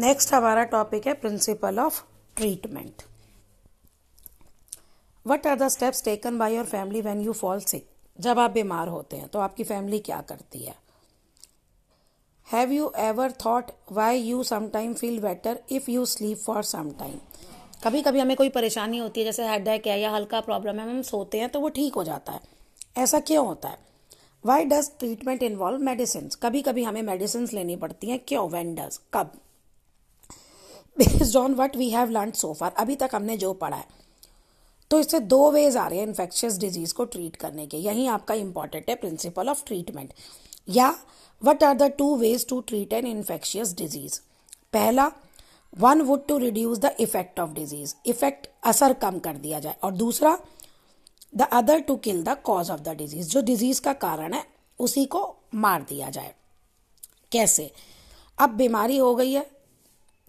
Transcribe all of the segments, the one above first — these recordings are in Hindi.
नेक्स्ट हमारा टॉपिक है principle of treatment what are the steps taken by your family when you fall sick जब आप बीमार होते हैं तो आपकी फैमिली क्या करती है have you ever thought why you sometime feel better if you sleep for some time कभी कभी हमें कोई परेशानी होती है जैसे एक है या हल्का प्रॉब्लम है हम सोते हैं तो वो ठीक हो जाता है ऐसा क्यों होता है why does treatment involve medicine कभी कभी हमें मेडिसिन लेनी पड़ती हैं क्यों वेन डज कब based on what we have learn so far अभी तक हमने जो पढ़ा है तो इससे दो वेज आ रहे हैं इन्फेक्शियस डिजीज को ट्रीट करने के यही आपका इंपॉर्टेंट है प्रिंसिपल ऑफ ट्रीटमेंट या what are the two ways to treat an infectious disease पहला one would to reduce the effect of disease effect असर कम कर दिया जाए और दूसरा the other to kill the cause of the disease जो डिजीज का कारण है उसी को मार दिया जाए कैसे अब बीमारी हो गई है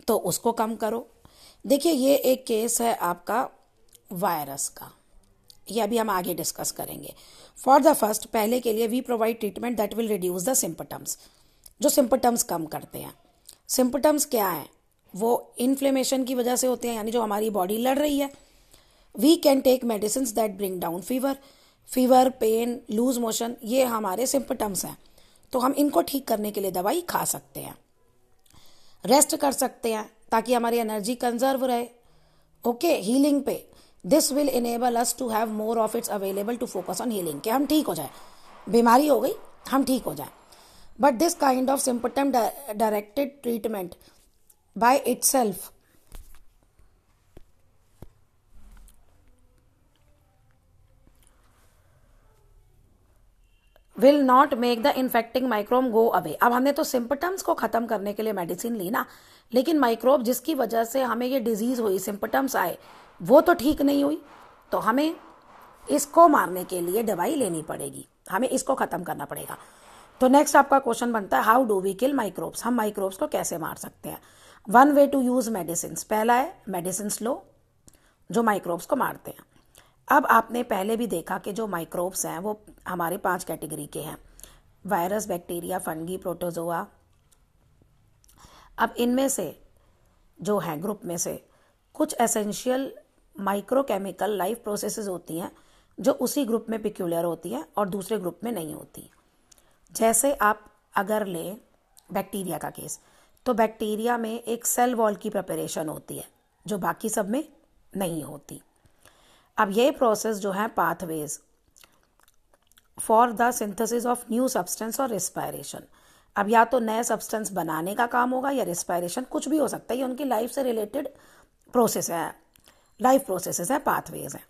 तो उसको कम करो देखिए ये एक केस है आपका वायरस का ये अभी हम आगे डिस्कस करेंगे फॉर द फर्स्ट पहले के लिए we provide treatment that will reduce the symptoms जो सिम्पटम्स कम करते हैं सिम्पटम्स क्या हैं वो इन्फ्लेमेशन की वजह से होते हैं यानी जो हमारी बॉडी लड़ रही है we can take medicine that bring down fever fever pain loose motion ये हमारे सिम्पटम्स हैं तो हम इनको ठीक करने के लिए दवाई खा सकते हैं रेस्ट कर सकते हैं ताकि हमारी एनर्जी कंजर्व रहे ओके okay, हीलिंग पे this will enable us to have more of its available to focus on healing के हम ठीक हो जाए बीमारी हो गई हम ठीक हो जाए but this kind of symptom directed treatment by itself self will not make the infecting microbe go away अब हमने तो सिम्पटम्स को ख़त्म करने के लिए मेडिसिन ली ना लेकिन माइक्रोब जिसकी वजह से हमें ये डिजीज़ हुई सिम्पटम्स आए वो तो ठीक नहीं हुई तो हमें इसको मारने के लिए दवाई लेनी पड़ेगी हमें इसको ख़त्म करना पड़ेगा तो नेक्स्ट आपका क्वेश्चन बनता है how do we kill microbes हम माइक्रोब्स को कैसे मार सकते हैं one way to use medicine पहला है मेडिसिन लो जो माइक्रोब्स को मारते हैं अब आपने पहले भी देखा कि जो माइक्रोब्स हैं वो हमारे पांच कैटेगरी के हैं वायरस बैक्टीरिया फंगी प्रोटोजोआ अब इनमें से जो हैं ग्रुप में से कुछ एसेंशियल माइक्रोकेमिकल लाइफ प्रोसेसेस होती हैं जो उसी ग्रुप में पिक्यूलर होती हैं और दूसरे ग्रुप में नहीं होती जैसे आप अगर लें बैक्टीरिया का केस तो बैक्टीरिया में एक सेल वॉल की प्रिपरेशन होती है जो बाकी सब में नहीं होती अब ये प्रोसेस जो है pathways for the synthesis of new substance और रिस्पायरेशन अब या तो नए सब्सटेंस बनाने का काम होगा या रिस्पायरेशन कुछ भी हो सकता है ये उनकी लाइफ से रिलेटेड प्रोसेस है लाइफ प्रोसेसेस है पाथवेज है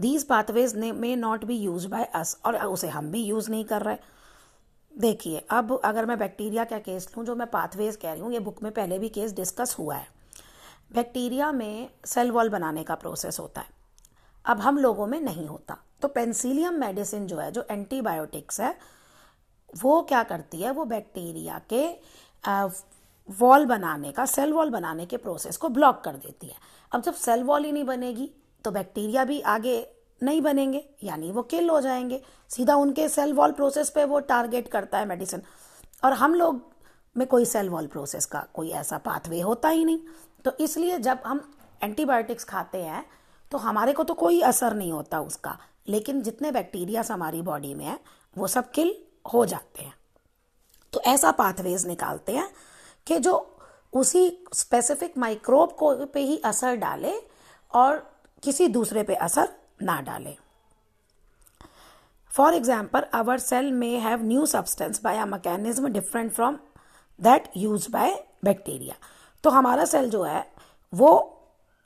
दीज पाथवेज ने may not be use by us और उसे हम भी यूज़ नहीं कर रहे देखिए अब अगर मैं बैक्टीरिया का केस लूँ जो मैं पाथवेज कह रही हूँ ये बुक में पहले भी केस डिस्कस हुआ है बैक्टीरिया में सेल वॉल बनाने का प्रोसेस होता है अब हम लोगों में नहीं होता तो पेंसिलियम मेडिसिन जो है जो एंटीबायोटिक्स है वो क्या करती है वो बैक्टीरिया के वॉल बनाने का सेल वॉल बनाने के प्रोसेस को ब्लॉक कर देती है अब जब सेल वॉल ही नहीं बनेगी तो बैक्टीरिया भी आगे नहीं बनेंगे यानी वो किल हो जाएंगे सीधा उनके सेल वॉल प्रोसेस पे वो टारगेट करता है मेडिसिन और हम लोग में कोई सेल वॉल प्रोसेस का कोई ऐसा पाथवे होता ही नहीं तो इसलिए जब हम एंटीबायोटिक्स खाते हैं तो हमारे को तो कोई असर नहीं होता उसका लेकिन जितने बैक्टीरियाज हमारी बॉडी में है वो सब किल हो जाते हैं तो ऐसा पाथवेज निकालते हैं कि जो उसी स्पेसिफिक माइक्रोब को पे ही असर डाले और किसी दूसरे पे असर ना डाले for example our cell may have new substance by a mechanism different from that use by bacteria तो हमारा सेल जो है वो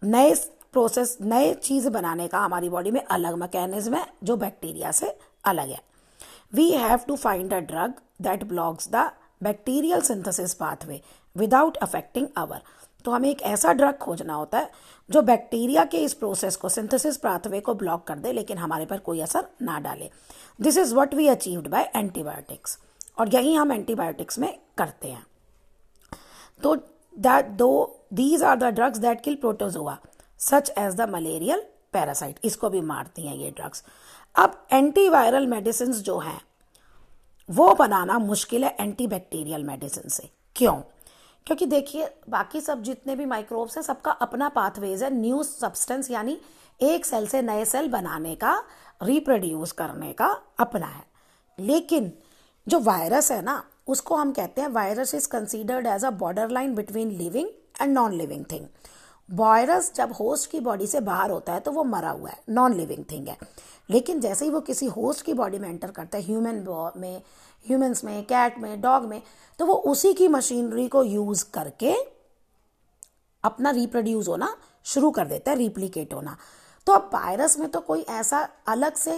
नए प्रोसेस नए चीज़ बनाने का हमारी बॉडी में अलग मैकेनिज्म है जो बैक्टीरिया से अलग है we have to find a drug that blocks the bacterial synthesis pathway without affecting our तो हमें एक ऐसा ड्रग खोजना होता है जो बैक्टीरिया के इस प्रोसेस को सिंथेसिस पाथवे को ब्लॉक कर दे लेकिन हमारे पर कोई असर ना डाले this is what we achieved by antibiotics और यही हम एंटीबायोटिक्स में करते हैं तो दैट दो these are the drugs that kill protozoa such as the malarial parasite इसको भी मारती हैं ये ड्रग्स अब एंटीवायरल मेडिसिन जो हैं वो बनाना मुश्किल है एंटीबैक्टीरियल मेडिसिन से क्यों क्योंकि देखिए बाकी सब जितने भी माइक्रोब्स हैं सबका अपना पाथवेज है न्यू सब्सटेंस यानी एक सेल से नए सेल बनाने का रिप्रोड्यूस करने का अपना है लेकिन जो वायरस है ना उसको हम कहते हैं virus is considered as a border line between living and non living thing virus जब होस्ट की बॉडी से बाहर होता है तो वो मरा हुआ है नॉन लिविंग थिंग है लेकिन जैसे ही वो किसी होस्ट की बॉडी में एंटर करता है ह्यूमन में ह्यूमंस में कैट में डॉग में तो वो उसी की मशीनरी को यूज़ करके अपना रिप्रोड्यूस होना शुरू कर देता है रिप्लीकेट होना तो अब वायरस में तो कोई ऐसा अलग से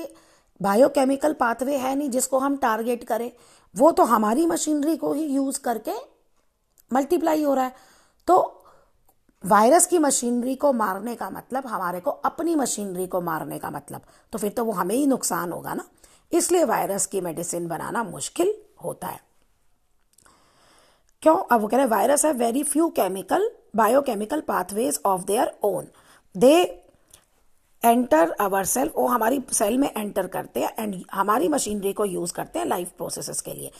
बायोकेमिकल पाथवे है नहीं जिसको हम टारगेट करें वो तो हमारी मशीनरी को ही यूज़ करके मल्टीप्लाई हो रहा है तो वायरस की मशीनरी को मारने का मतलब हमारे को अपनी मशीनरी को मारने का मतलब तो फिर तो वो हमें ही नुकसान होगा ना इसलिए वायरस की मेडिसिन बनाना मुश्किल होता है क्यों अब वो कह रहे हैं वायरस है very few chemical biochemical pathways of their own they enter our cell वो हमारी सेल में एंटर करते हैं एंड हमारी मशीनरी को यूज करते हैं लाइफ प्रोसेसेस के लिए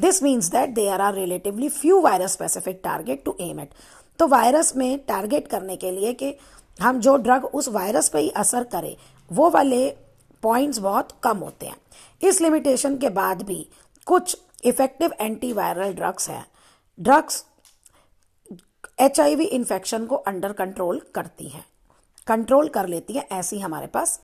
this means that there are relatively few virus specific target to aim at तो वायरस में टारगेट करने के लिए कि हम जो ड्रग उस वायरस पे ही असर करे वो वाले पॉइंट्स बहुत कम होते हैं इस लिमिटेशन के बाद भी कुछ इफेक्टिव एंटीवायरल ड्रग्स हैं ड्रग्स एच इन्फेक्शन को अंडर कंट्रोल करती हैं कंट्रोल कर लेती हैं ऐसी हमारे पास